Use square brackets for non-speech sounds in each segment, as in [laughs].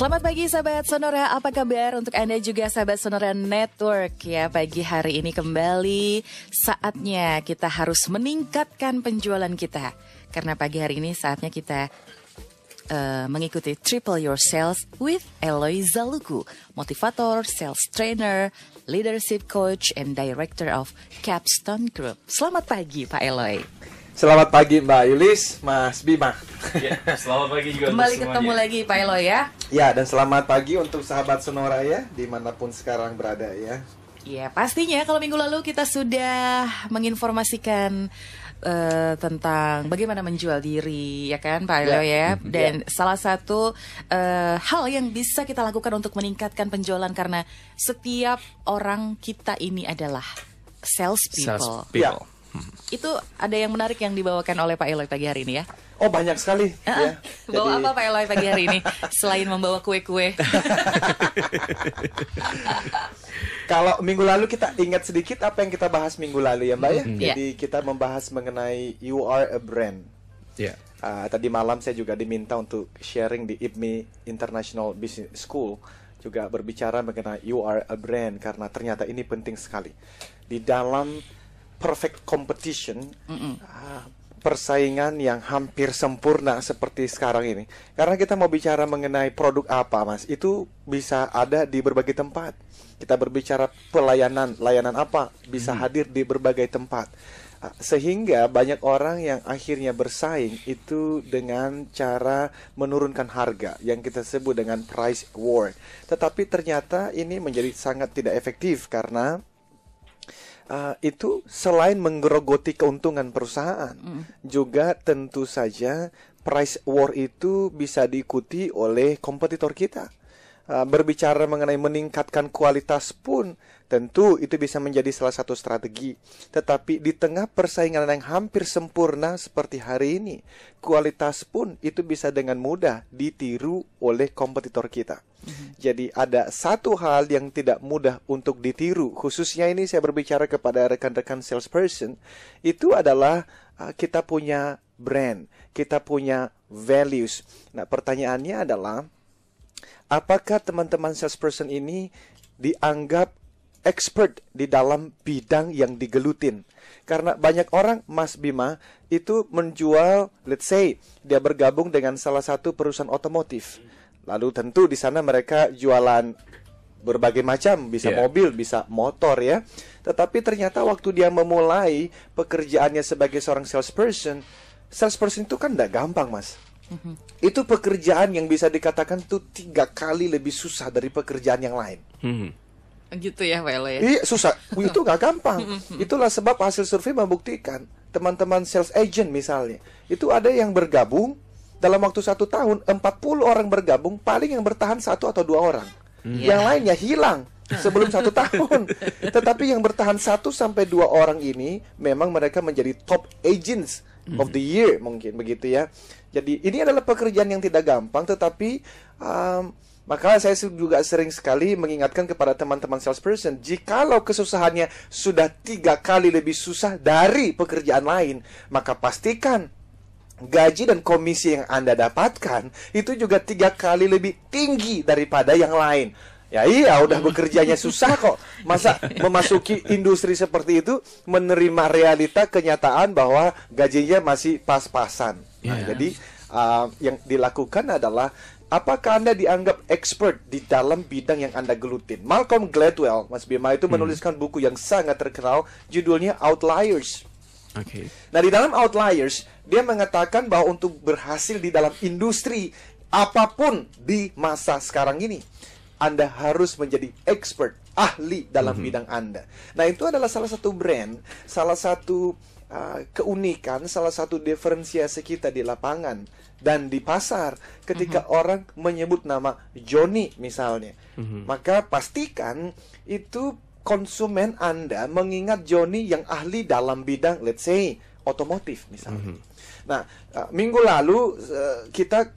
Selamat pagi sahabat Sonora, apa kabar untuk Anda juga sahabat Sonora Network ya pagi hari ini kembali saatnya kita harus meningkatkan penjualan kita karena pagi hari ini saatnya kita uh, mengikuti Triple Your Sales with Eloisa Zaluku, motivator, sales trainer, leadership coach, and director of Capstone Group. Selamat pagi Pak Eloy. Selamat pagi Mbak Yulis, Mas Bima. Ya, selamat pagi juga Kembali untuk ketemu lagi Pak Elo ya. Ya, dan selamat pagi untuk sahabat Sonora ya, dimanapun sekarang berada ya. Ya, pastinya kalau minggu lalu kita sudah menginformasikan uh, tentang bagaimana menjual diri, ya kan, Pak Elo ya. ya? Mhm. Dan ya. salah satu uh, hal yang bisa kita lakukan untuk meningkatkan penjualan karena setiap orang kita ini adalah sales people. Sales people. Ya Mhm. Itu ada yang menarik yang dibawakan oleh Pak Eloy pagi hari ini ya? Oh banyak sekali. Uh -uh. Ya. Bawa apa Pak Eloy pagi hari ini selain membawa kue-kue? [laughs] Kalau minggu lalu kita ingat sedikit apa yang kita bahas minggu lalu ya Mbak ya. Mm -hmm. Jadi yeah. kita membahas mengenai you are a brand. Yeah. Iya. Uh, tadi malam saya juga diminta untuk sharing di IPMI International Business School juga berbicara mengenai you are a brand karena ternyata ini penting sekali di dalam perfect competition, mm -mm. Uh, persaingan yang hampir sempurna seperti sekarang ini. Karena kita mau bicara mengenai produk apa, Mas, itu bisa ada di berbagai tempat. Kita berbicara pelayanan, layanan apa bisa -hmm. hadir di berbagai tempat. Ah, sehingga banyak orang yang akhirnya bersaing itu dengan cara menurunkan harga yang kita sebut dengan price war. Tetapi ternyata ini menjadi sangat tidak efektif karena uh, itu selain menggerogoti keuntungan perusahaan, mm. juga tentu saja price war itu bisa diikuti oleh kompetitor kita. Uh, berbicara mengenai meningkatkan kualitas pun Tentu itu bisa menjadi salah satu strategi, tetapi di tengah persaingan yang hampir sempurna seperti hari ini, kualitas pun itu bisa dengan mudah ditiru oleh kompetitor kita. Mhm. Jadi ada satu hal yang tidak mudah untuk ditiru, khususnya ini saya berbicara kepada rekan-rekan salesperson, itu adalah ah, kita punya brand, kita punya values. Nah, pertanyaannya adalah apakah teman-teman salesperson ini dianggap expert di dalam bidang yang digelutin. Karena banyak orang Mas Bima itu menjual, let's say dia bergabung dengan salah satu perusahaan otomotif. Lalu tentu di sana mereka jualan berbagai macam, bisa yeah. mobil, bisa motor ya. Tetapi ternyata waktu dia memulai pekerjaannya sebagai seorang salesperson, salesperson itu kan tidak gampang, Mas. Mm-hmm. Itu pekerjaan yang bisa dikatakan tuh tiga kali lebih susah dari pekerjaan yang lain. Mm-hmm. Gitu ya, Wele. Ya? Iya, susah. [laughs] Itu nggak gampang. Itulah sebab hasil survei membuktikan teman-teman sales agent misalnya, itu ada yang bergabung dalam waktu satu tahun 40 orang bergabung, paling yang bertahan satu atau dua orang. Hmm. yeah. Yang lainnya hilang sebelum [laughs] satu tahun. Tetapi yang bertahan satu sampai dua orang ini memang mereka menjadi top agents of the year mungkin begitu ya. Jadi ini adalah pekerjaan yang tidak gampang, tetapi um, maka saya juga sering sekali mengingatkan kepada teman-teman salesperson, jikalau kesusahannya sudah tiga kali lebih susah dari pekerjaan lain, maka pastikan gaji dan komisi yang Anda dapatkan itu juga tiga kali lebih tinggi daripada yang lain. Ya iya, udah hmm. bekerjanya susah kok. Masa memasuki industri seperti itu menerima realita kenyataan bahwa gajinya masih pas-pasan. Nah, yeah. jadi uh, yang dilakukan adalah Apakah Anda dianggap expert di dalam bidang yang Anda gelutin? Malcolm Gladwell, Mas Bima itu hmm. menuliskan buku yang sangat terkenal, judulnya Outliers. Oke. Okay. Nah, di dalam Outliers, dia mengatakan bahwa untuk berhasil di dalam industri apapun di masa sekarang ini, Anda harus menjadi expert, ahli dalam -hmm. bidang Anda. Nah, itu adalah salah satu brand, salah satu uh, keunikan salah satu diferensiasi kita di lapangan dan di pasar ketika uh mhm. -huh. orang menyebut nama Joni misalnya uh mhm. -huh. maka pastikan itu konsumen Anda mengingat Joni yang ahli dalam bidang let's say otomotif misalnya. uh mhm. -huh. Nah, uh, minggu lalu uh, kita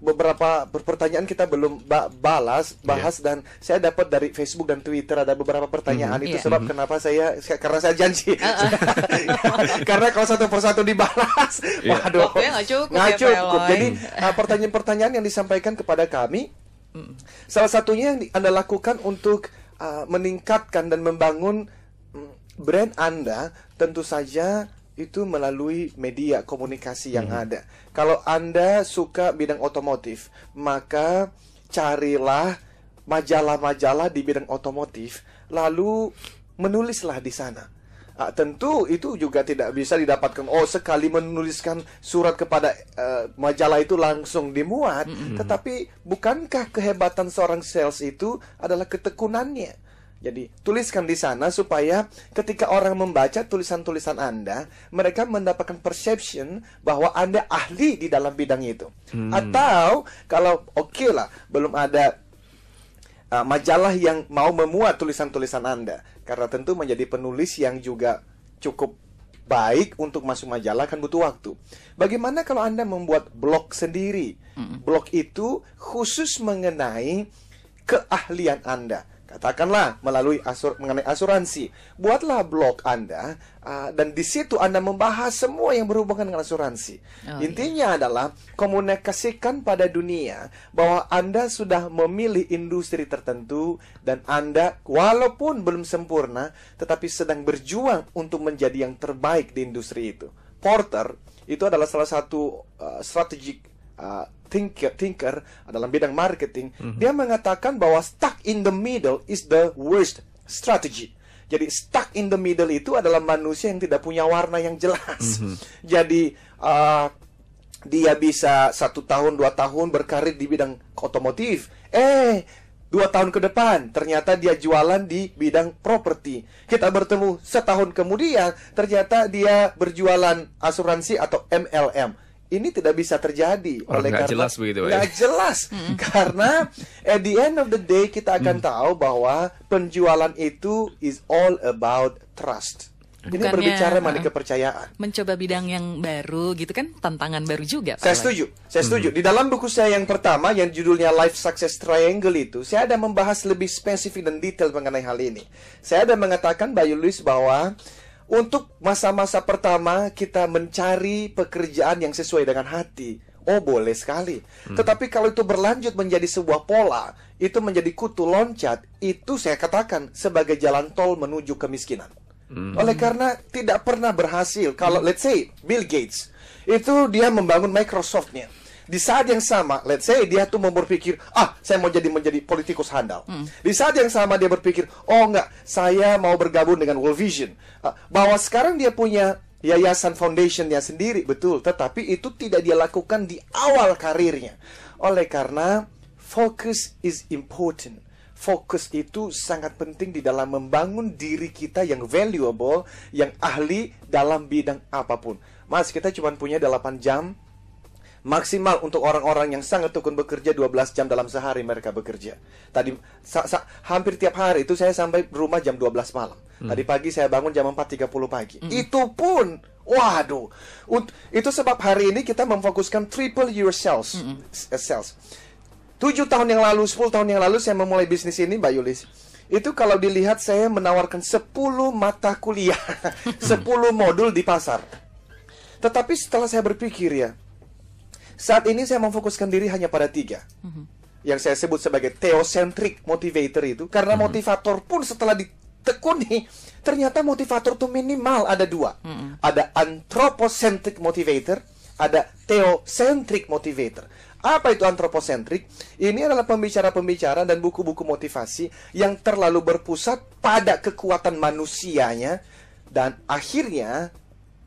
beberapa pertanyaan kita belum ba balas iya. bahas yeah. dan saya dapat dari Facebook dan Twitter ada beberapa pertanyaan mm -hmm. itu yeah. sebab mm -hmm. kenapa saya, karena saya janji uh [laughs] -uh. [laughs] karena kalau satu persatu dibalas yeah. waduh nggak cukup, gak ya, jadi eh, pertanyaan-pertanyaan yang disampaikan kepada kami mm. salah satunya yang anda lakukan untuk uh, meningkatkan dan membangun mm, brand anda tentu saja itu melalui media komunikasi yang hmm. ada. Kalau Anda suka bidang otomotif, maka carilah majalah-majalah di bidang otomotif, lalu menulislah di sana. Nah, tentu itu juga tidak bisa didapatkan. Oh, sekali menuliskan surat kepada uh, majalah itu langsung dimuat. Mm -hmm. Tetapi bukankah kehebatan seorang sales itu adalah ketekunannya? Jadi tuliskan di sana supaya ketika orang membaca tulisan-tulisan Anda, mereka mendapatkan perception bahwa Anda ahli di dalam bidang itu. Hmm. Atau kalau oke okay lah, belum ada uh, majalah yang mau memuat tulisan-tulisan Anda, karena tentu menjadi penulis yang juga cukup baik untuk masuk majalah kan butuh waktu. Bagaimana kalau Anda membuat blog sendiri? Hmm. Blog itu khusus mengenai keahlian Anda Katakanlah melalui asur mengenai asuransi, buatlah blog Anda uh, dan di situ Anda membahas semua yang berhubungan dengan asuransi. Oh, iya. Intinya iya. adalah komunikasikan pada dunia bahwa Anda sudah memilih industri tertentu dan Anda walaupun belum sempurna tetapi sedang berjuang untuk menjadi yang terbaik di industri itu. Porter itu adalah salah satu uh, ah, strategic uh, ah, thinker, thinker dalam bidang marketing, mm-hmm. dia mengatakan bahwa stuck in the middle is the worst strategy. Jadi stuck in the middle itu adalah manusia yang tidak punya warna yang jelas. Mm-hmm. Jadi uh, dia bisa satu tahun dua tahun berkarir di bidang otomotif, eh dua tahun ke depan ternyata dia jualan di bidang properti kita bertemu setahun kemudian ternyata dia berjualan asuransi atau MLM ini tidak bisa terjadi Orang oh, oleh karena jelas begitu ya? jelas hmm. [laughs] karena at the end of the day kita akan hmm. tahu bahwa penjualan itu is all about trust Bukannya, ini berbicara mengenai eh, kepercayaan. Mencoba bidang yang baru gitu kan tantangan baru juga. saya setuju, saya setuju. Hmm. Di dalam buku saya yang pertama yang judulnya Life Success Triangle itu, saya ada membahas lebih spesifik dan detail mengenai hal ini. Saya ada mengatakan Bayu Luis bahwa untuk masa-masa pertama kita mencari pekerjaan yang sesuai dengan hati. Oh boleh sekali. Hmm. Tetapi kalau itu berlanjut menjadi sebuah pola, itu menjadi kutu loncat, itu saya katakan sebagai jalan tol menuju kemiskinan. Hmm. Oleh karena tidak pernah berhasil kalau let's say Bill Gates itu dia membangun Microsoftnya di saat yang sama let's say dia tuh mau berpikir ah saya mau jadi menjadi politikus handal hmm. di saat yang sama dia berpikir oh enggak saya mau bergabung dengan World Vision ah, bahwa sekarang dia punya yayasan foundationnya sendiri betul tetapi itu tidak dia lakukan di awal karirnya oleh karena focus is important fokus itu sangat penting di dalam membangun diri kita yang valuable yang ahli dalam bidang apapun mas kita cuma punya 8 jam maksimal untuk orang-orang yang sangat tekun bekerja 12 jam dalam sehari mereka bekerja. Tadi sa -sa hampir tiap hari itu saya sampai rumah jam 12 malam. Hmm. Tadi pagi saya bangun jam 4.30 pagi. Hmm. Itu pun Waduh, itu sebab hari ini kita memfokuskan triple your sales, -hmm. Eh, sales. Tujuh tahun yang lalu, 10 tahun yang lalu saya memulai bisnis ini, Mbak Yulis itu kalau dilihat saya menawarkan 10 mata kuliah, 10 [laughs] modul di pasar. Tetapi setelah saya berpikir ya, saat ini saya memfokuskan diri hanya pada tiga. Mm-hmm. Yang saya sebut sebagai teosentrik motivator itu. Karena mm-hmm. motivator pun setelah ditekuni, ternyata motivator itu minimal ada dua. Mm-hmm. Ada anthropocentric motivator, ada teosentrik motivator. Apa itu antroposentrik? Ini adalah pembicara-pembicara dan buku-buku motivasi yang terlalu berpusat pada kekuatan manusianya dan akhirnya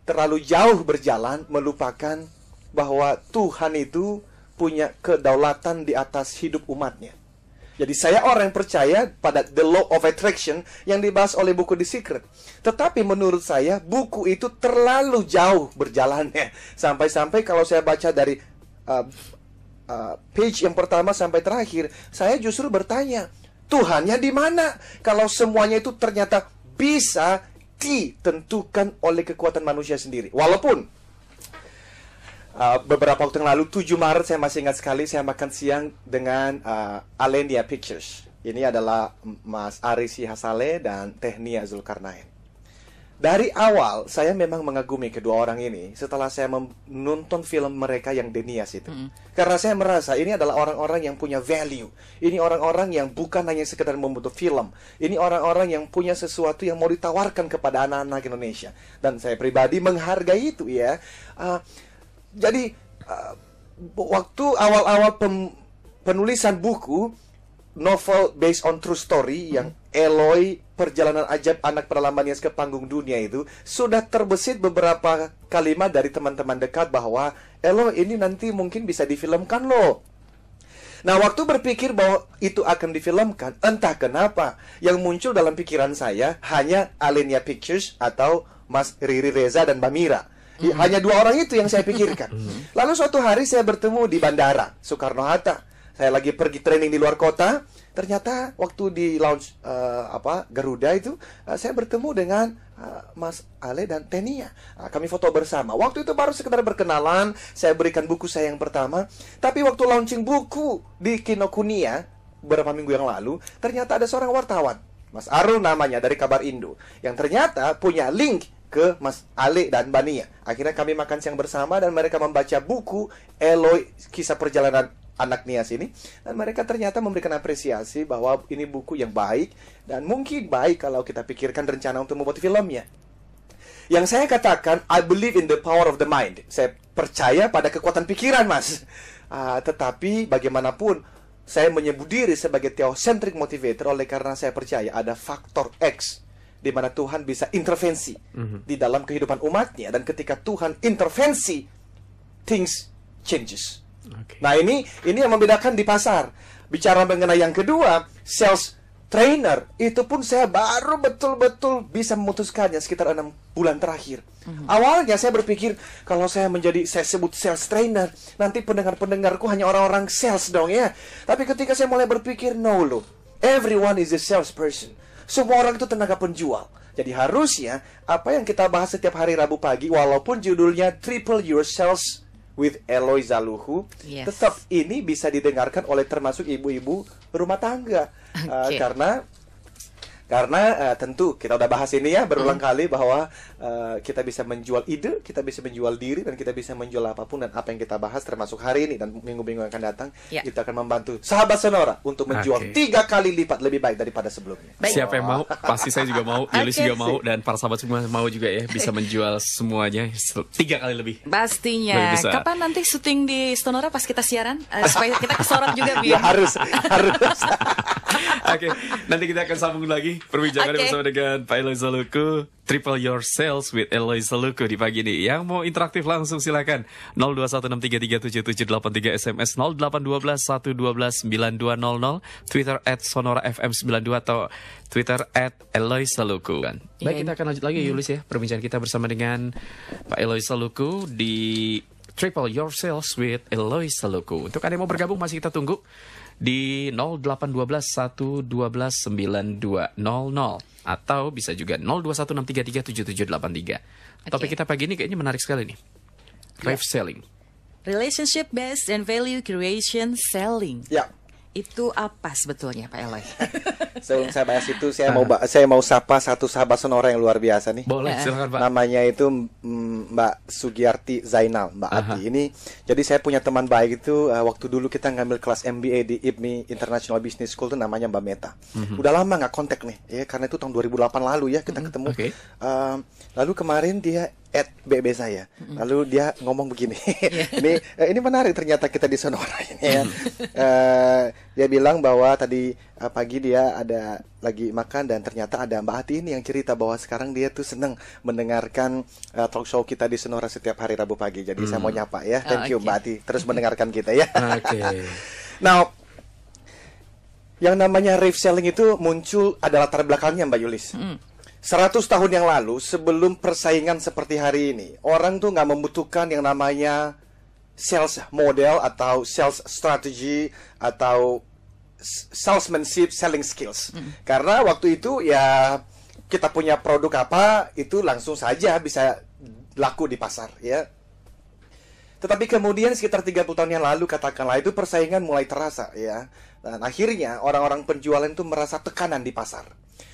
terlalu jauh berjalan melupakan bahwa Tuhan itu punya kedaulatan di atas hidup umatnya. Jadi saya orang yang percaya pada The Law of Attraction yang dibahas oleh buku The Secret. Tetapi menurut saya buku itu terlalu jauh berjalannya. [laughs] Sampai-sampai kalau saya baca dari uh, uh, page yang pertama sampai terakhir, saya justru bertanya, Tuhannya di mana? Kalau semuanya itu ternyata bisa ditentukan oleh kekuatan manusia sendiri. Walaupun Uh, beberapa waktu yang lalu 7 Maret saya masih ingat sekali saya makan siang dengan uh, Alenia Pictures. Ini adalah Mas Ari Hasale dan Tehnia Zulkarnain. Dari awal saya memang mengagumi kedua orang ini setelah saya menonton film mereka yang Denias itu. Mm -hmm. Karena saya merasa ini adalah orang-orang yang punya value. Ini orang-orang yang bukan hanya sekedar membutuh film. Ini orang-orang yang punya sesuatu yang mau ditawarkan kepada anak-anak Indonesia. Dan saya pribadi menghargai itu ya. Uh, jadi uh, waktu awal-awal penulisan buku novel based on true story hmm. yang Eloy perjalanan ajaib anak peralaman yang ke panggung dunia itu sudah terbesit beberapa kalimat dari teman-teman dekat bahwa Eloy ini nanti mungkin bisa difilmkan loh. Nah, waktu berpikir bahwa itu akan difilmkan, entah kenapa yang muncul dalam pikiran saya hanya Alenia Pictures atau Mas Riri Reza dan Mbak Mira. Iya, hmm. Hanya dua orang itu yang saya pikirkan. Hmm. Lalu suatu hari saya bertemu di bandara Soekarno Hatta. Saya lagi pergi training di luar kota. Ternyata waktu di lounge uh, apa Garuda itu uh, saya bertemu dengan uh, Mas Ale dan Tenia. Uh, kami foto bersama. Waktu itu baru sekedar berkenalan. Saya berikan buku saya yang pertama. Tapi waktu launching buku di Kinokuniya beberapa minggu yang lalu, ternyata ada seorang wartawan Mas Arul namanya dari Kabar Indo yang ternyata punya link ke Mas Ale dan Bani ya. Akhirnya kami makan siang bersama dan mereka membaca buku Eloy kisah perjalanan anak Nias ini dan mereka ternyata memberikan apresiasi bahwa ini buku yang baik dan mungkin baik kalau kita pikirkan rencana untuk membuat filmnya. Yang saya katakan I believe in the power of the mind. Saya percaya pada kekuatan pikiran, Mas. Uh, tetapi bagaimanapun saya menyebut diri sebagai theocentric motivator oleh karena saya percaya ada faktor X di mana Tuhan bisa intervensi mm-hmm. di dalam kehidupan umatnya dan ketika Tuhan intervensi things changes. Okay. Nah ini ini yang membedakan di pasar. Bicara mengenai yang kedua sales trainer itu pun saya baru betul-betul bisa memutuskannya sekitar enam bulan terakhir. Mm-hmm. Awalnya saya berpikir kalau saya menjadi saya sebut sales trainer nanti pendengar-pendengarku hanya orang-orang sales dong ya. Tapi ketika saya mulai berpikir no loh, everyone is a salesperson. Semua orang itu tenaga penjual. Jadi harusnya apa yang kita bahas setiap hari Rabu pagi walaupun judulnya Triple Your Sales with Eloy Zaluhu, yes. tetap ini bisa didengarkan oleh termasuk ibu-ibu rumah tangga. Okay. Uh, eh, karena karena uh, tentu kita udah bahas ini ya berulang mm. kali bahwa Eh, kita bisa menjual ide, kita bisa menjual diri dan kita bisa menjual apapun dan apa yang kita bahas termasuk hari ini dan minggu-minggu yang akan datang ya. kita akan membantu sahabat Sonora untuk menjual okay. tiga kali lipat lebih baik daripada sebelumnya. Baik. Siapa yang mau? Pasti saya juga mau, Yulis okay. juga mau dan para sahabat semua mau juga ya bisa [laughs] menjual semuanya tiga kali lebih. Pastinya. Lebih Kapan nanti syuting di Sonora pas kita siaran uh, [laughs] supaya kita kesorot juga biar. Ya, harus, harus. [laughs] Oke, okay. nanti kita akan sambung lagi perbincangan okay. bersama dengan Pak Eloy Zaluku, Triple Yourself Tales with Eloisa Luku di pagi ini. Yang mau interaktif langsung silakan 0216337783 SMS 081211129200 Twitter at Sonora FM 92 atau Twitter at Eloisa Luku. Baik, iya, kita akan lanjut lagi Yulis ya perbincangan kita bersama dengan Pak Eloisa Luku di Triple Your Sales with Eloisa Luku. Untuk Anda yang mau bergabung masih kita tunggu di 0812 112 9200 atau bisa juga 0216337783. Okay. Topik kita pagi ini kayaknya menarik sekali nih. Rave ya. selling. Relationship based and value creation selling. Ya. Yeah itu apa sebetulnya Pak Eloy? Sebelum [laughs] saya bahas itu, saya mau ah. saya mau sapa satu sahabat sonora yang luar biasa nih. Boleh, ah. silakan Pak. Namanya itu Mbak Sugiyarti Zainal, Mbak Aha. Ati. Ini jadi saya punya teman baik itu uh, waktu dulu kita ngambil kelas MBA di IBMI International Business School itu namanya Mbak Meta. Mm -hmm. Udah lama nggak kontak nih, ya karena itu tahun 2008 lalu ya kita mm -hmm. ketemu. Okay. Uh, eh, lalu kemarin dia at BB saya. Lalu dia ngomong begini. ini [laughs] [laughs] eh, ini menarik ternyata kita di Sonora [laughs] ini ya. uh, dia bilang bahwa tadi uh, pagi dia ada lagi makan dan ternyata ada Mbak Hati ini yang cerita bahwa sekarang dia tuh seneng mendengarkan uh, talk show kita di Sonora setiap hari Rabu pagi. Jadi mm. saya mau mm. nyapa ya. Oh, Thank oh, you Mbak Hati terus mendengarkan kita ya. Oke. okay. Now yang namanya rave selling itu muncul ada latar belakangnya Mbak Yulis. Mm 100 tahun yang lalu sebelum persaingan seperti hari ini, orang tuh nggak membutuhkan yang namanya sales model atau sales strategy atau salesmanship selling skills. Mm. Karena waktu itu ya kita punya produk apa itu langsung saja bisa laku di pasar ya. Tetapi kemudian sekitar 30 tahun yang lalu katakanlah itu persaingan mulai terasa ya. Dan akhirnya orang-orang penjualan itu merasa tekanan di pasar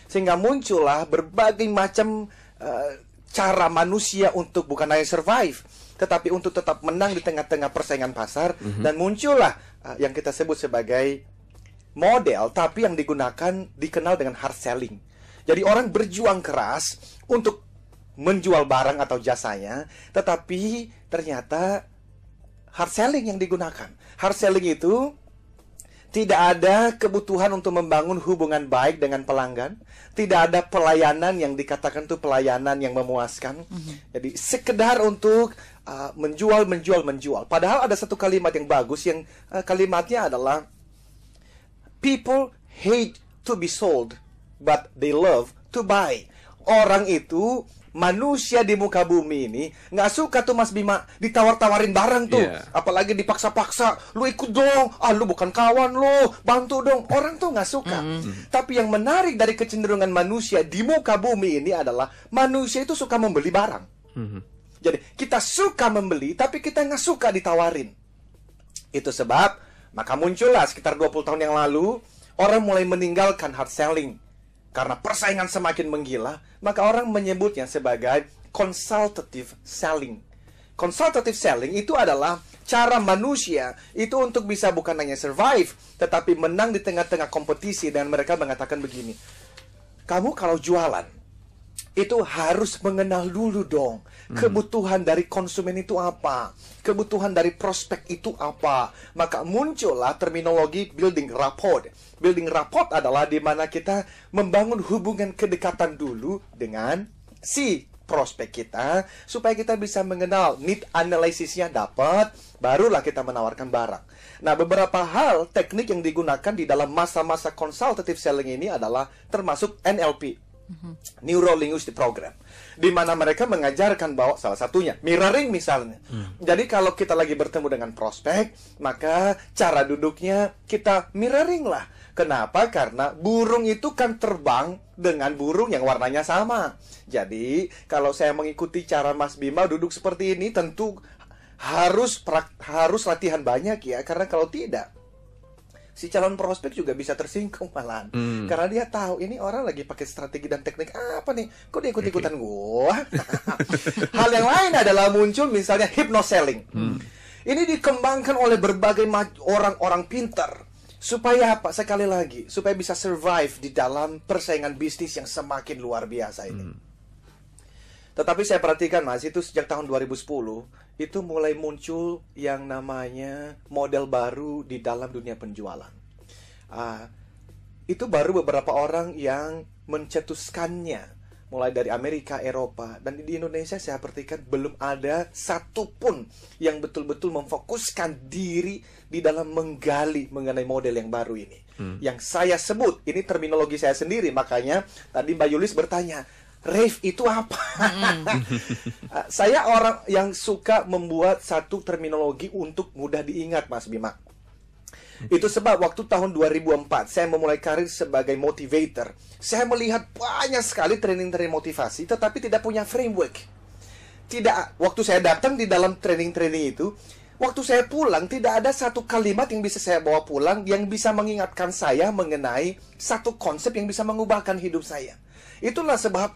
sehingga muncullah berbagai macam uh, cara manusia untuk bukan hanya survive tetapi untuk tetap menang di tengah-tengah persaingan pasar mm -hmm. dan muncullah uh, yang kita sebut sebagai model tapi yang digunakan dikenal dengan hard selling. Jadi orang berjuang keras untuk menjual barang atau jasanya, tetapi ternyata hard selling yang digunakan. Hard selling itu tidak ada kebutuhan untuk membangun hubungan baik dengan pelanggan. Tidak ada pelayanan yang dikatakan itu pelayanan yang memuaskan. Mm -hmm. Jadi sekedar untuk uh, menjual, menjual, menjual. Padahal ada satu kalimat yang bagus yang uh, kalimatnya adalah people hate to be sold, but they love to buy. Orang itu manusia di muka bumi ini nggak suka tuh Mas Bima ditawar-tawarin barang tuh, yeah. apalagi dipaksa-paksa. Lu ikut dong, ah lu bukan kawan lu, bantu dong. Orang tuh nggak suka. Mm -hmm. Tapi yang menarik dari kecenderungan manusia di muka bumi ini adalah manusia itu suka membeli barang. Mm -hmm. Jadi kita suka membeli, tapi kita nggak suka ditawarin. Itu sebab maka muncullah sekitar 20 tahun yang lalu orang mulai meninggalkan hard selling karena persaingan semakin menggila, maka orang menyebutnya sebagai consultative selling. Consultative selling itu adalah cara manusia itu untuk bisa bukan hanya survive, tetapi menang di tengah-tengah kompetisi dan mereka mengatakan begini. Kamu kalau jualan, itu harus mengenal dulu dong hmm. kebutuhan dari konsumen itu apa, kebutuhan dari prospek itu apa. Maka muncullah terminologi building rapport. Building rapport adalah di mana kita membangun hubungan kedekatan dulu dengan si prospek kita supaya kita bisa mengenal need analysisnya dapat barulah kita menawarkan barang. Nah, beberapa hal teknik yang digunakan di dalam masa-masa consultative selling ini adalah termasuk NLP hmm neuro linguistic program di mana mereka mengajarkan bahwa salah satunya mirroring misalnya mm. jadi kalau kita lagi bertemu dengan prospek maka cara duduknya kita mirroring lah kenapa karena burung itu kan terbang dengan burung yang warnanya sama jadi kalau saya mengikuti cara Mas Bima duduk seperti ini tentu harus harus latihan banyak ya karena kalau tidak si calon prospek juga bisa tersinggung malahan hmm. karena dia tahu ini orang lagi pakai strategi dan teknik apa nih kok dia ikut ikutan okay. gua [laughs] hal yang lain adalah muncul misalnya hypnoselling hmm. ini dikembangkan oleh berbagai orang-orang pinter supaya apa sekali lagi supaya bisa survive di dalam persaingan bisnis yang semakin luar biasa ini hmm. Tetapi saya perhatikan Mas itu sejak tahun 2010 itu mulai muncul yang namanya model baru di dalam dunia penjualan. Uh, itu baru beberapa orang yang mencetuskannya, mulai dari Amerika, Eropa, dan di Indonesia saya perhatikan belum ada satu pun yang betul-betul memfokuskan diri di dalam menggali mengenai model yang baru ini. Hmm. Yang saya sebut, ini terminologi saya sendiri, makanya tadi Mbak Yulis bertanya, rave itu apa? [laughs] saya orang yang suka membuat satu terminologi untuk mudah diingat, Mas Bima. Itu sebab waktu tahun 2004 saya memulai karir sebagai motivator. Saya melihat banyak sekali training-training motivasi tetapi tidak punya framework. Tidak waktu saya datang di dalam training-training itu, waktu saya pulang tidak ada satu kalimat yang bisa saya bawa pulang yang bisa mengingatkan saya mengenai satu konsep yang bisa mengubahkan hidup saya. Itulah sebab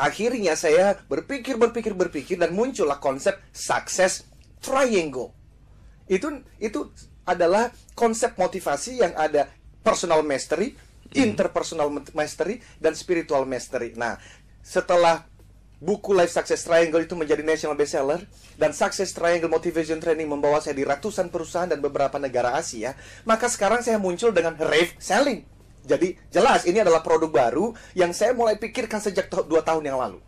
akhirnya saya berpikir berpikir berpikir dan muncullah konsep sukses triangle. Itu itu adalah konsep motivasi yang ada personal mastery, hmm. interpersonal mastery dan spiritual mastery. Nah, setelah buku Life Success Triangle itu menjadi national bestseller dan Success Triangle Motivation Training membawa saya di ratusan perusahaan dan beberapa negara Asia, maka sekarang saya muncul dengan rave selling jadi jelas ini adalah produk baru yang saya mulai pikirkan sejak 2 dua tahun yang lalu.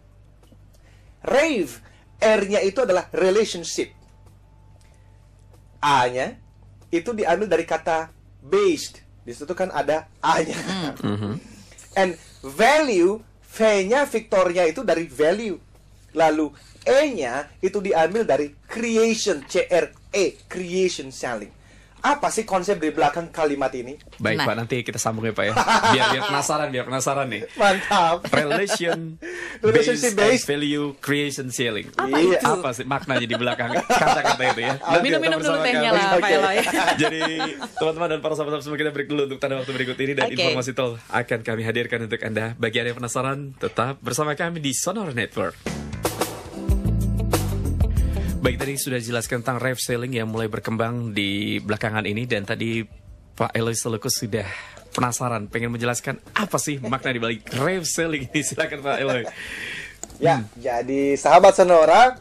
Rave, R-nya itu adalah relationship. A-nya itu diambil dari kata based. Di situ kan ada A-nya. Mm-hmm. [laughs] And value, V-nya Victoria itu dari value. Lalu E-nya itu diambil dari creation, C-R-E, creation selling apa sih konsep di belakang kalimat ini? Baik nah. Pak, nanti kita sambung ya Pak ya. Biar, biar penasaran, biar penasaran nih. Mantap. Relation [laughs] based, based. value creation ceiling. Apa iya. itu? Apa sih maknanya di belakang kata-kata itu ya? Minum-minum dulu tehnya lah Pak Eloy. [laughs] Jadi teman-teman dan para sahabat sahabat semua kita break dulu untuk tanda waktu berikut ini dan okay. informasi tol akan kami hadirkan untuk Anda. Bagi Anda yang penasaran, tetap bersama kami di Sonora Network. Baik tadi sudah jelaskan tentang selling yang mulai berkembang di belakangan ini dan tadi Pak Eloy Selukus sudah penasaran pengen menjelaskan apa sih makna di balik selling ini silakan Pak Eloy. Ya, hmm. jadi sahabat Sonora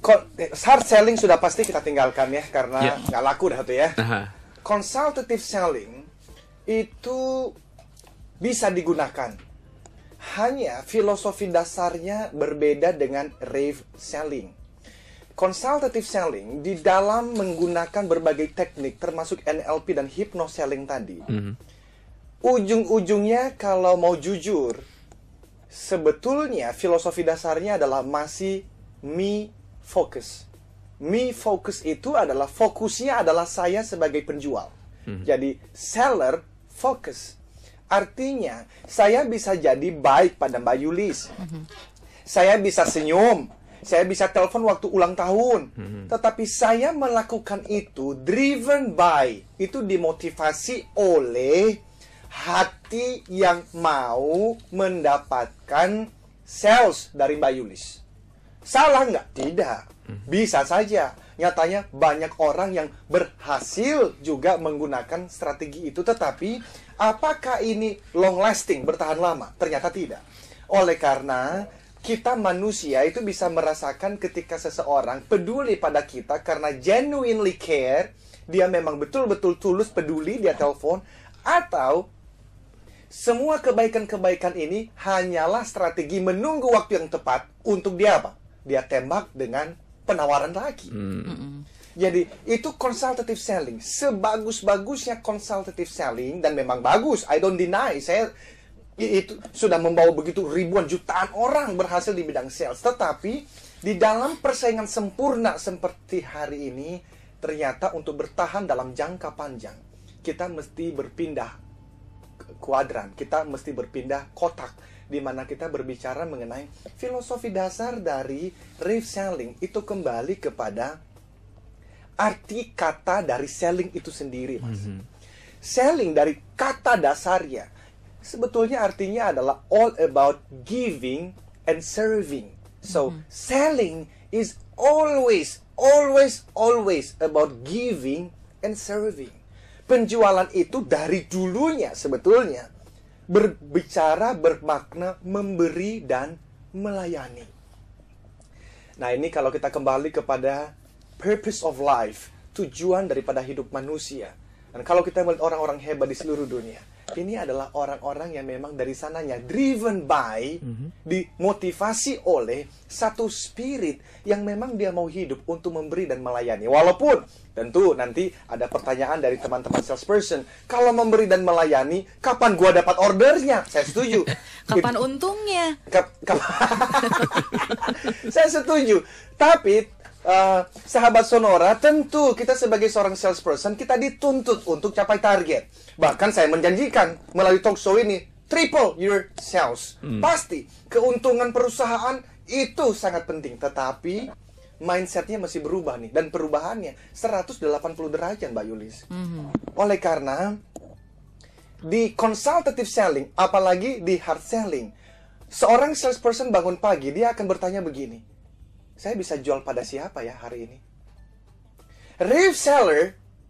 hard selling sudah pasti kita tinggalkan ya karena ya. nggak yeah. laku dah tuh ya. Aha. Consultative selling itu bisa digunakan hanya filosofi dasarnya berbeda dengan rave selling. Consultative selling di dalam menggunakan berbagai teknik termasuk NLP dan hypno selling tadi. Mm -hmm. Ujung-ujungnya kalau mau jujur, sebetulnya filosofi dasarnya adalah masih me focus. Me focus itu adalah fokusnya adalah saya sebagai penjual. Mm -hmm. Jadi seller focus Artinya, saya bisa jadi baik pada Mbak Yulis. Mm-hmm. Saya bisa senyum, saya bisa telepon waktu ulang tahun. Mm-hmm. Tetapi saya melakukan itu driven by, itu dimotivasi oleh hati yang mau mendapatkan sales dari Mbak Yulis. Salah nggak? Tidak. Mhm. Bisa saja. Nyatanya banyak orang yang berhasil juga menggunakan strategi itu. Tetapi Apakah ini long lasting, bertahan lama? Ternyata tidak. Oleh karena kita manusia itu bisa merasakan ketika seseorang peduli pada kita karena genuinely care, dia memang betul-betul tulus peduli, dia telepon, atau semua kebaikan-kebaikan ini hanyalah strategi menunggu waktu yang tepat untuk dia apa? Dia tembak dengan penawaran lagi. Mm -mm. Jadi itu consultative selling. Sebagus-bagusnya consultative selling dan memang bagus. I don't deny. Saya itu sudah membawa begitu ribuan jutaan orang berhasil di bidang sales. Tetapi di dalam persaingan sempurna seperti hari ini ternyata untuk bertahan dalam jangka panjang kita mesti berpindah kuadran, kita mesti berpindah kotak di mana kita berbicara mengenai filosofi dasar dari reselling itu kembali kepada arti kata dari selling itu sendiri, Mas. Mm -hmm. Selling dari kata dasarnya sebetulnya artinya adalah all about giving and serving. So, mm -hmm. selling is always always always about giving and serving. Penjualan itu dari dulunya sebetulnya berbicara bermakna memberi dan melayani. Nah, ini kalau kita kembali kepada purpose of life, tujuan daripada hidup manusia. Dan kalau kita melihat orang-orang hebat di seluruh dunia, ini adalah orang-orang yang memang dari sananya driven by, mhm. dimotivasi oleh satu spirit yang memang dia mau hidup untuk memberi dan melayani. Walaupun tentu nanti ada pertanyaan dari teman-teman salesperson, kalau memberi dan melayani, kapan gua dapat ordernya? Saya setuju. [laughs] kapan untungnya? Kap- kap- [laughs] Saya setuju. Tapi Eh, sahabat Sonora, tentu kita sebagai seorang salesperson, kita dituntut untuk capai target. Bahkan saya menjanjikan melalui talk show ini, triple your sales. Hmm. Pasti, keuntungan perusahaan itu sangat penting. Tetapi, mindsetnya masih berubah nih. Dan perubahannya 180 derajat, Mbak Yulis. Hmm. Oleh karena, di consultative selling, apalagi di hard selling, seorang salesperson bangun pagi, dia akan bertanya begini, saya bisa jual pada siapa ya hari ini? Reseller. seller,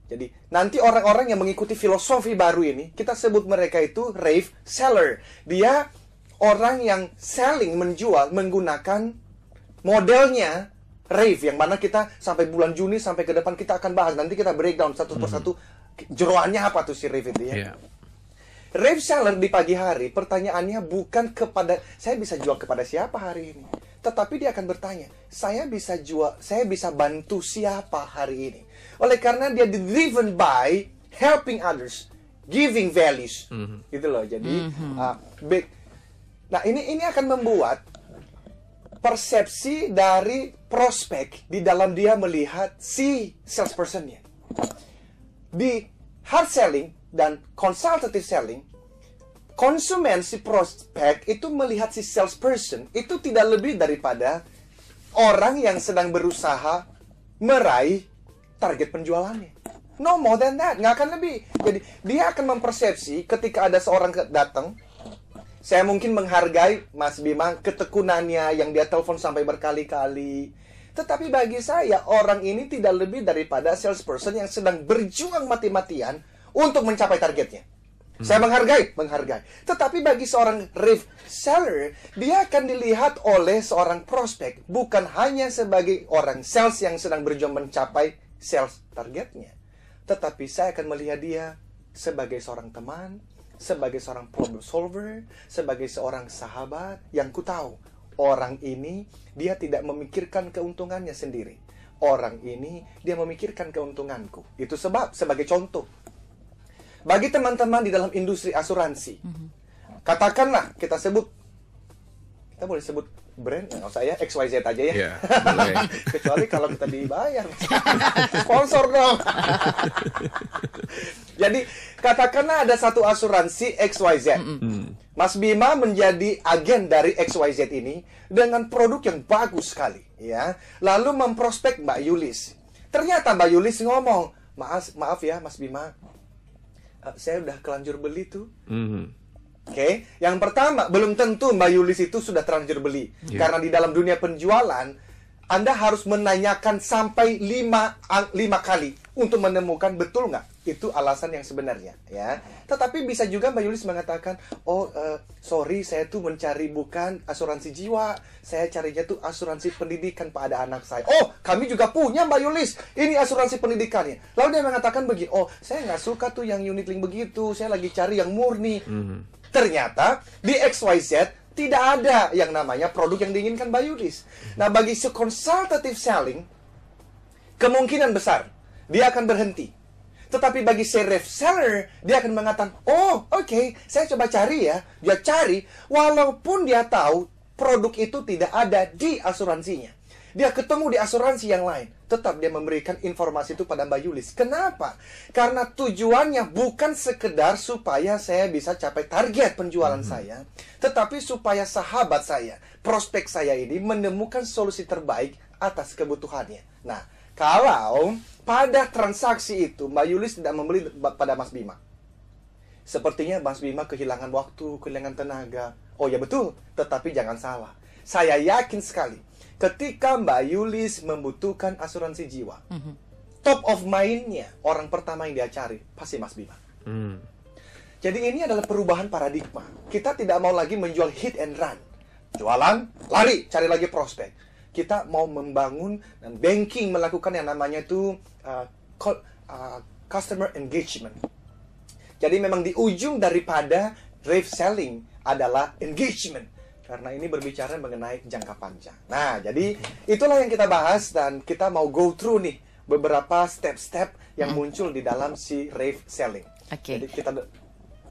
jadi nanti orang-orang yang mengikuti filosofi baru ini, kita sebut mereka itu rave seller. Dia orang yang selling, menjual, menggunakan modelnya rave yang mana kita sampai bulan Juni sampai ke depan kita akan bahas nanti kita breakdown satu persatu hmm. jeroannya apa tuh si rave itu ya yeah. rave seller di pagi hari pertanyaannya bukan kepada saya bisa jual kepada siapa hari ini tetapi dia akan bertanya, saya bisa jual, saya bisa bantu siapa hari ini? Oleh karena dia driven by helping others, giving values, mm-hmm. gitu loh. Jadi, mm-hmm. uh, ah, big. Nah ini ini akan membuat persepsi dari prospek di dalam dia melihat si salespersonnya di hard selling dan consultative selling konsumen si prospek itu melihat si salesperson itu tidak lebih daripada orang yang sedang berusaha meraih target penjualannya. No more than that, nggak akan lebih. Jadi dia akan mempersepsi ketika ada seorang datang, saya mungkin menghargai Mas Bima ketekunannya yang dia telepon sampai berkali-kali. Tetapi bagi saya orang ini tidak lebih daripada salesperson yang sedang berjuang mati-matian untuk mencapai targetnya. Hmm. Saya menghargai, menghargai. Tetapi bagi seorang reef seller, dia akan dilihat oleh seorang prospek bukan hanya sebagai orang sales yang sedang berjuang mencapai sales targetnya, tetapi saya akan melihat dia sebagai seorang teman, sebagai seorang problem solver, sebagai seorang sahabat yang ku tahu orang ini dia tidak memikirkan keuntungannya sendiri. Orang ini dia memikirkan keuntunganku. Itu sebab sebagai contoh bagi teman-teman di dalam industri asuransi, mm -hmm. katakanlah kita sebut kita boleh sebut brand ya, nggak usah ya XYZ aja ya. Yeah, iya, [laughs] Kecuali kalau kita dibayar sponsor dong. [laughs] Jadi katakanlah ada satu asuransi XYZ. Mm. Hmm. Mas Bima menjadi agen dari XYZ ini dengan produk yang bagus sekali ya. Lalu memprospek Mbak Yulis. Ternyata Mbak Yulis ngomong, "Maaf maaf ya Mas Bima, Eh, saya udah kelanjur beli tuh. Mm. Oke, okay? yang pertama belum tentu Mbak Yulis itu sudah terlanjur beli yeah. karena di dalam dunia penjualan Anda harus menanyakan sampai lima lima kali untuk menemukan betul nggak itu alasan yang sebenarnya ya tetapi bisa juga Mbak Yulis mengatakan oh uh, sorry saya tuh mencari bukan asuransi jiwa saya carinya tuh asuransi pendidikan pada anak saya oh kami juga punya Mbak Yulis ini asuransi pendidikannya lalu dia mengatakan begini oh saya nggak suka tuh yang unit link begitu saya lagi cari yang murni mm -hmm. ternyata di XYZ tidak ada yang namanya produk yang diinginkan Mbak Yulis nah bagi consultative selling kemungkinan besar dia akan berhenti. Tetapi bagi serif seller, dia akan mengatakan, oh oke, okay, saya coba cari ya. Dia cari, walaupun dia tahu produk itu tidak ada di asuransinya. Dia ketemu di asuransi yang lain. Tetap dia memberikan informasi itu pada Mbak Yulis. Kenapa? Karena tujuannya bukan sekedar supaya saya bisa capai target penjualan mm -hmm. saya. Tetapi supaya sahabat saya, prospek saya ini menemukan solusi terbaik atas kebutuhannya. Nah, kalau pada transaksi itu, Mbak Yulis tidak membeli pada Mas Bima. Sepertinya Mas Bima kehilangan waktu, kehilangan tenaga. Oh ya betul, tetapi jangan salah. Saya yakin sekali, ketika Mbak Yulis membutuhkan asuransi jiwa, mm -hmm. top of mind-nya orang pertama yang dia cari pasti Mas Bima. Mm. Jadi ini adalah perubahan paradigma. Kita tidak mau lagi menjual hit and run. Jualan, lari, cari lagi prospek kita mau membangun dan banking melakukan yang namanya itu uh, call, uh, customer engagement. Jadi memang di ujung daripada rave selling adalah engagement karena ini berbicara mengenai jangka panjang. Nah, jadi itulah yang kita bahas dan kita mau go through nih beberapa step-step yang hmm. muncul di dalam si rave selling. Oke. Okay. Jadi kita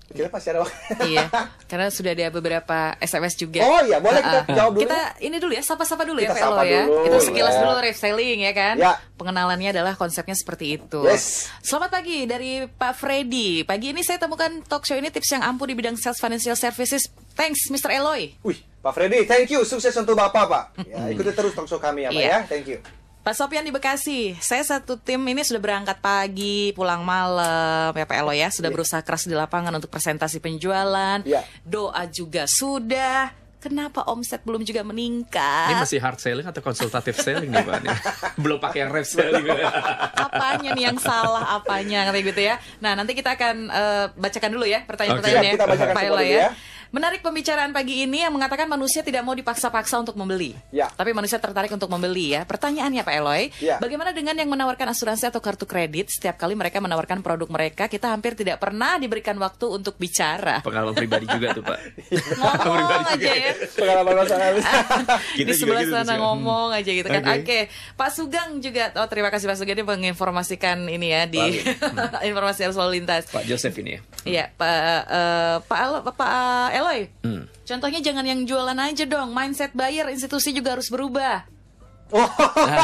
kita pasti ada waktu. [laughs] iya, karena sudah ada beberapa SMS juga. Oh iya, boleh kita uh jawab dulu. Kita ya? ini dulu ya, sapa-sapa dulu kita ya, Velo ya. Itu kita sekilas ya. dulu reselling ya kan. Ya. Pengenalannya adalah konsepnya seperti itu. Yes. Selamat pagi dari Pak Freddy. Pagi ini saya temukan talk show ini tips yang ampuh di bidang sales financial services. Thanks, Mr. Eloy. Wih, Pak Freddy, thank you. Sukses untuk Bapak, Pak. Ya, ikuti terus talk show kami ya, Pak iya. ya. Thank you. Pak Sopian di Bekasi, saya satu tim ini sudah berangkat pagi, pulang malam, ya Pak Elo ya, sudah iya. berusaha keras di lapangan untuk presentasi penjualan, yeah. doa juga sudah, kenapa omset belum juga meningkat? Ini masih hard selling atau konsultatif selling nih, Pak? [laughs] belum pakai yang rep selling. [laughs] apanya nih yang salah, apanya, gitu ya. Nah, nanti kita akan uh, bacakan dulu ya pertanyaan-pertanyaannya okay. Pak Elo ya. ya. Menarik pembicaraan pagi ini yang mengatakan manusia tidak mau dipaksa-paksa untuk membeli. Ya. Tapi manusia tertarik untuk membeli ya. Pertanyaannya Pak Eloy, ya. bagaimana dengan yang menawarkan asuransi atau kartu kredit? Setiap kali mereka menawarkan produk mereka, kita hampir tidak pernah diberikan waktu untuk bicara. Pengalaman pribadi juga tuh Pak. ngomong aja ya. Pengalaman Mas [laughs] Di gitu sebelah gitu sana juga. ngomong aja gitu kan. Oke, okay. okay. Pak Sugeng juga. Oh terima kasih Pak Sugeng ini menginformasikan ini ya di [laughs] informasi arus lalu lintas. Pak Joseph ini ya. Iya, Pak uh, Pak Pak Eloy, hmm. contohnya jangan yang jualan aja dong. Mindset buyer institusi juga harus berubah. Oh. Nah.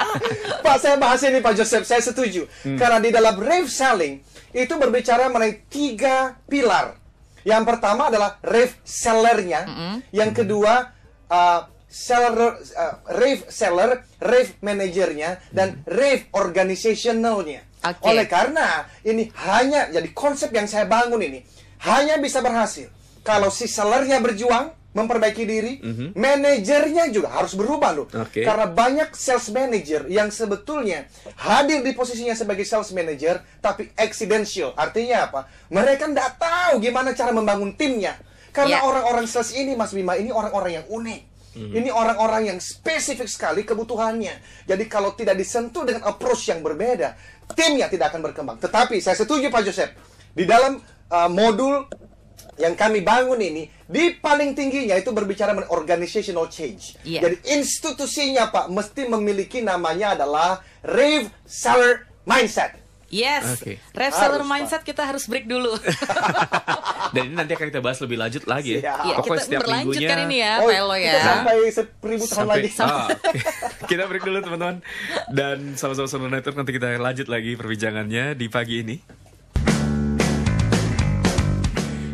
[laughs] Pak saya bahas ini Pak Joseph, saya setuju. Hmm. Karena di dalam rave selling itu berbicara mengenai tiga pilar. Yang pertama adalah rave sellernya, -hmm. yang kedua uh, seller uh, rave seller, rave manajernya dan hmm. rave organizationalnya. Okay. Oleh karena ini hanya jadi konsep yang saya bangun ini hanya bisa berhasil kalau si sellernya berjuang memperbaiki diri, mm-hmm. manajernya juga harus berubah loh. Okay. Karena banyak sales manager yang sebetulnya hadir di posisinya sebagai sales manager tapi accidental. Artinya apa? Mereka tidak tahu gimana cara membangun timnya. Karena orang ya. orang-orang sales ini Mas Bima ini orang-orang yang unik. Mhm. Ini orang-orang yang spesifik sekali kebutuhannya. Jadi kalau tidak disentuh dengan approach yang berbeda, timnya tidak akan berkembang. Tetapi saya setuju Pak Joseph di dalam uh, modul yang kami bangun ini di paling tingginya itu berbicara mengenai organizational change. Yeah. Jadi institusinya Pak mesti memiliki namanya adalah Rev Seller Mindset. Yes, okay. Rev Seller Mindset kita harus break dulu. [laughs] Dan ini nanti akan kita bahas lebih lanjut lagi ya. ya kita setiap minggunya. Kan ini ya, oh, Pelo ya. Sampai seribu tahun sampai, lagi. Sampai. Ah, kita break dulu teman-teman. Dan sama-sama Sonar Network nanti kita lanjut lagi perbincangannya di pagi ini.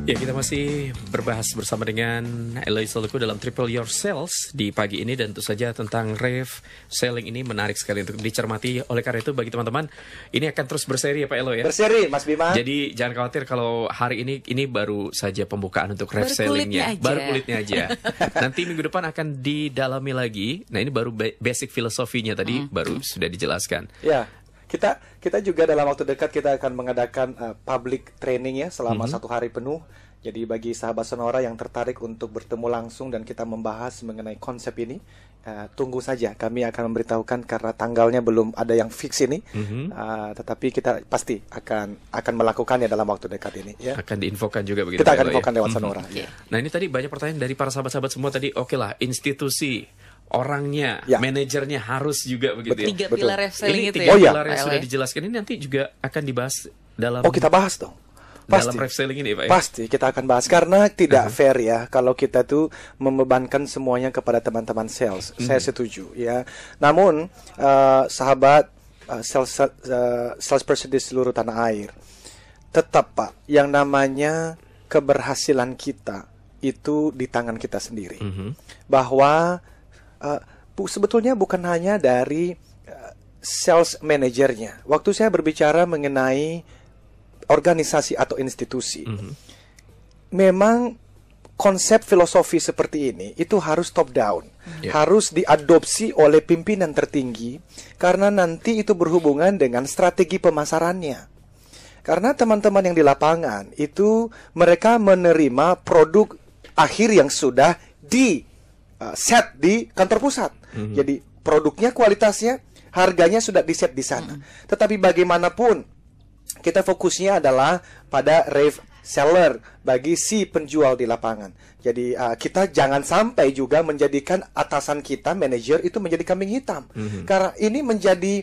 Ya kita masih berbahas bersama dengan Eloy Soluku dalam Triple Your Sales di pagi ini dan tentu saja tentang rev selling ini menarik sekali untuk dicermati oleh karena itu bagi teman-teman ini akan terus berseri ya Pak Elo ya berseri Mas Bima jadi jangan khawatir kalau hari ini ini baru saja pembukaan untuk rev sellingnya baru kulitnya aja [laughs] nanti minggu depan akan didalami lagi nah ini baru basic filosofinya tadi mm. baru sudah dijelaskan ya kita kita juga dalam waktu dekat kita akan mengadakan uh, public training ya selama mm -hmm. satu hari penuh. Jadi bagi sahabat Sonora yang tertarik untuk bertemu langsung dan kita membahas mengenai konsep ini, uh, tunggu saja. Kami akan memberitahukan karena tanggalnya belum ada yang fix ini. Mm-hmm. Uh, tetapi kita pasti akan akan melakukannya dalam waktu dekat ini. Ya. Akan diinfokan juga begitu. Kita ya, akan ya? infokan mhm. ya? lewat mm-hmm. Sonora. Nah ini tadi banyak pertanyaan dari para sahabat-sahabat semua tadi. Oke okay lah, institusi orangnya, ya. manajernya harus juga begitu ya. Betul. ya. Tiga pilar reselling ini tiga pilar yang gitu ya, sudah dijelaskan ini nanti juga akan dibahas dalam Oh, kita bahas dong. Pasti. Dalam reselling ini, Pak. Ya? Pasti kita akan bahas karena tidak uh -huh. fair ya kalau kita tuh membebankan semuanya kepada teman-teman sales. -hmm. Saya setuju ya. Namun uh, sahabat uh, sales uh, person di seluruh tanah air tetap Pak yang namanya keberhasilan kita itu di tangan kita sendiri. Mm -hmm. Bahwa Eh, sebetulnya bukan hanya dari uh, sales manajernya. Waktu saya berbicara mengenai organisasi atau institusi, mm -hmm. memang konsep filosofi seperti ini itu harus top down, yeah. harus diadopsi oleh pimpinan tertinggi karena nanti itu berhubungan dengan strategi pemasarannya. Karena teman-teman yang di lapangan itu mereka menerima produk akhir yang sudah di Eh, set di kantor pusat. Mm -hmm. Jadi produknya kualitasnya harganya sudah di set di sana. Mm -hmm. Tetapi bagaimanapun kita fokusnya adalah pada rev seller bagi si penjual di lapangan. Jadi uh, kita jangan sampai juga menjadikan atasan kita manajer itu menjadi kambing hitam. Mm -hmm. Karena ini menjadi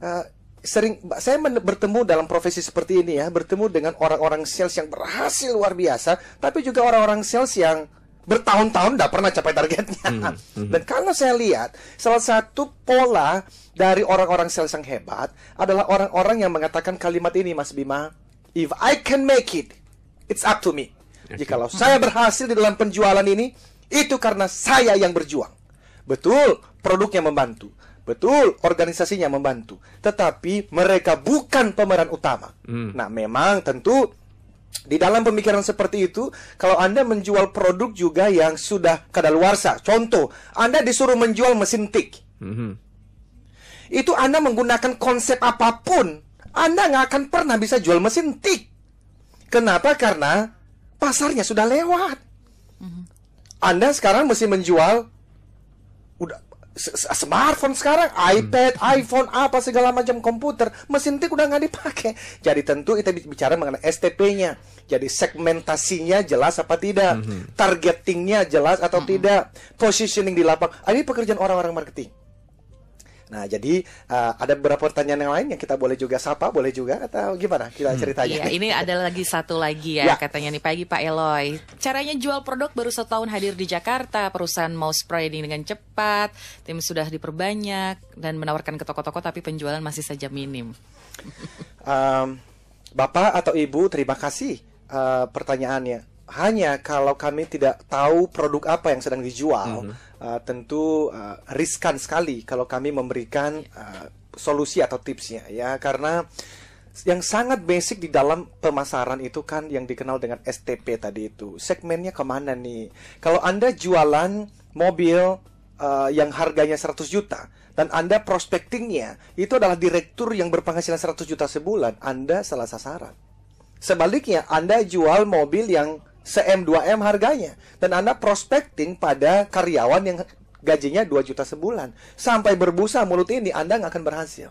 uh, sering saya bertemu dalam profesi seperti ini ya, bertemu dengan orang-orang sales yang berhasil luar biasa, tapi juga orang-orang sales yang bertahun-tahun tidak pernah capai targetnya. Hmm. Hmm. Dan kalau saya lihat, salah satu pola dari orang-orang sales yang hebat adalah orang-orang yang mengatakan kalimat ini, Mas Bima, if I can make it, it's up to me. kalau saya berhasil di dalam penjualan ini, itu karena saya yang berjuang. Betul, produknya membantu. Betul, organisasinya membantu. Tetapi mereka bukan pemeran utama. Hmm. Nah, memang tentu di dalam pemikiran seperti itu, kalau Anda menjual produk juga yang sudah kadaluarsa, contoh, Anda disuruh menjual mesin tik. Mm -hmm. Itu Anda menggunakan konsep apapun, Anda nggak akan pernah bisa jual mesin tik. Kenapa? Karena pasarnya sudah lewat. Mm -hmm. Anda sekarang mesti menjual smartphone sekarang, iPad, iPhone, apa segala macam komputer, mesin tik udah nggak dipakai. Jadi tentu kita bicara mengenai STP-nya. Jadi segmentasinya jelas apa tidak, mhm. targetingnya jelas atau mhm. tidak, positioning di lapang. Ah, ini pekerjaan orang-orang marketing. Nah, jadi uh, ada beberapa pertanyaan yang lain yang kita boleh juga sapa, boleh juga atau gimana kita hmm. ceritanya? Iya, ini ada lagi satu lagi ya, ya. katanya nih pagi Pak Eloy. Caranya jual produk baru setahun hadir di Jakarta, perusahaan mau spreading dengan cepat, tim sudah diperbanyak dan menawarkan ke toko-toko tapi penjualan masih saja minim. um, Bapak atau Ibu, terima kasih uh, pertanyaannya hanya kalau kami tidak tahu produk apa yang sedang dijual, mm -hmm. uh, tentu uh, riskan sekali kalau kami memberikan uh, solusi atau tipsnya ya karena yang sangat basic di dalam pemasaran itu kan yang dikenal dengan STP tadi itu segmennya kemana nih kalau anda jualan mobil uh, yang harganya 100 juta dan anda prospectingnya itu adalah direktur yang berpenghasilan 100 juta sebulan anda salah sasaran sebaliknya anda jual mobil yang se-M 2M harganya dan Anda prospecting pada karyawan yang gajinya 2 juta sebulan sampai berbusa mulut ini Anda nggak akan berhasil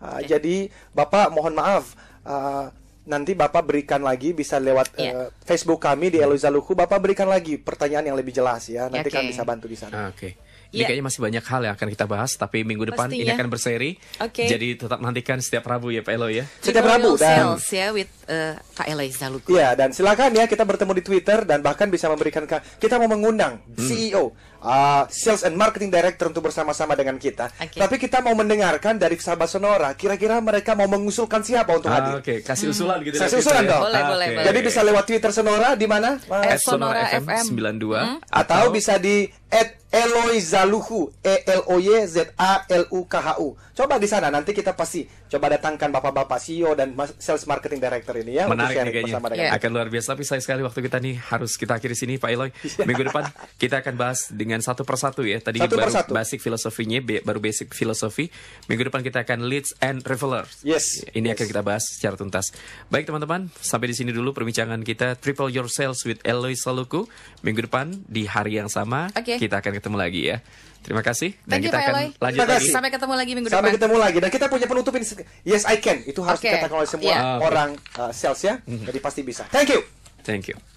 uh, ah, okay. jadi Bapak mohon maaf uh, nanti Bapak berikan lagi bisa lewat yeah. Iya. uh, Facebook kami di Eloisa Luku Bapak berikan lagi pertanyaan yang lebih jelas ya nanti okay. kan bisa bantu di sana ah, okay. Ini yeah. kayaknya masih banyak hal yang akan kita bahas, tapi minggu depan Pastinya. ini akan berseri. Okay. Jadi tetap nantikan setiap Rabu ya Pak Elo ya. Setiap Rabu dan sales, ya with uh, Kak Elo Izaluku. Iya, dan silakan ya kita bertemu di Twitter dan bahkan bisa memberikan kita mau mengundang hmm. CEO Uh, sales and marketing director untuk bersama-sama dengan kita. Okay. Tapi kita mau mendengarkan dari sahabat Sonora, kira-kira mereka mau mengusulkan siapa untuk ah, hadir? Ah, Oke, okay. kasih hmm. usulan hmm. gitu. Ya. Kasih usulan ya. dong. Boleh, ah, okay. Jadi bisa lewat Twitter Sonora di mana? At Sonora FM 92 hmm? atau bisa di at Eloizaluhu E L O Y Z A L U K H U. Coba di sana nanti kita pasti coba datangkan bapak-bapak CEO dan sales marketing director ini ya. Menarik nih kayaknya. Yeah. Akan luar biasa tapi sayang sekali waktu kita nih harus kita akhiri sini Pak Eloy. [laughs] Iya. Minggu depan kita akan bahas dengan dengan satu persatu ya. Tadi satu baru satu. basic filosofinya, baru basic filosofi. Minggu depan kita akan Leads and Revelers. Yes. Ini yes. akan kita bahas secara tuntas. Baik teman-teman, sampai di sini dulu perbincangan kita Triple Your Sales with Eloy Saluku. Minggu depan di hari yang sama okay. kita akan ketemu lagi ya. Terima kasih dan Thank kita you, akan Eloy. lanjut lagi. Sampai ketemu lagi minggu Sampai depan. Sampai ketemu lagi dan kita punya penutup ini. Yes I can. Itu harus okay. dikatakan oleh semua yeah. Iya. orang uh, sales ya. Mhm. Jadi pasti bisa. Thank you. Thank you.